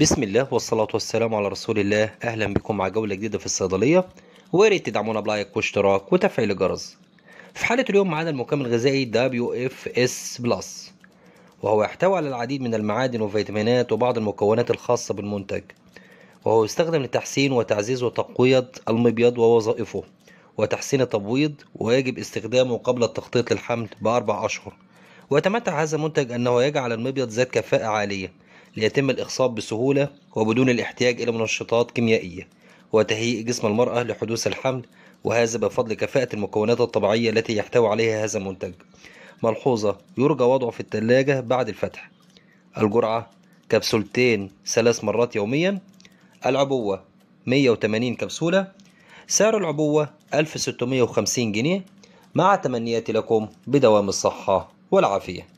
بسم الله والصلاة والسلام على رسول الله أهلا بكم مع جولة جديدة في الصيدلية وياريت تدعمونا بلايك واشتراك وتفعيل الجرس في حالة اليوم معانا المكمل الغذائي WFS بلس وهو يحتوي على العديد من المعادن والفيتامينات وبعض المكونات الخاصة بالمنتج وهو يستخدم لتحسين وتعزيز وتقوية المبيض ووظائفه وتحسين التبويض ويجب استخدامه قبل التخطيط للحمل بأربع أشهر ويتمتع هذا المنتج أنه يجعل المبيض ذات كفاءة عالية ليتم الإخصاب بسهولة وبدون الاحتياج إلى منشطات كيميائية وتهيئ جسم المرأة لحدوث الحمل وهذا بفضل كفاءة المكونات الطبيعية التي يحتوي عليها هذا المنتج ملحوظة يرجى وضعه في الثلاجة بعد الفتح الجرعة كبسولتين ثلاث مرات يوميا العبوة 180 كبسولة سعر العبوة 1650 جنيه مع تمنياتي لكم بدوام الصحة والعافية